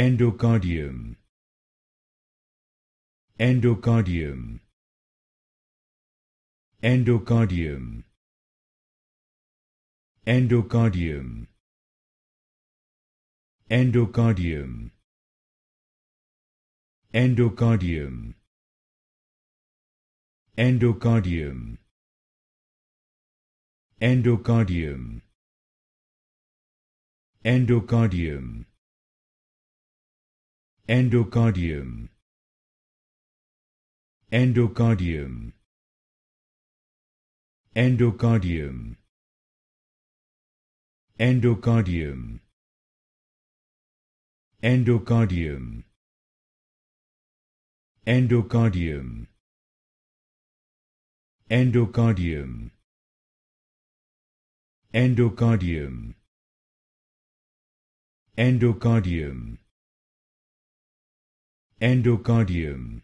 endocardium endocardium endocardium endocardium endocardium endocardium endocardium endocardium endocardium endocardium endocardium endocardium endocardium endocardium endocardium endocardium endocardium endocardium endocardium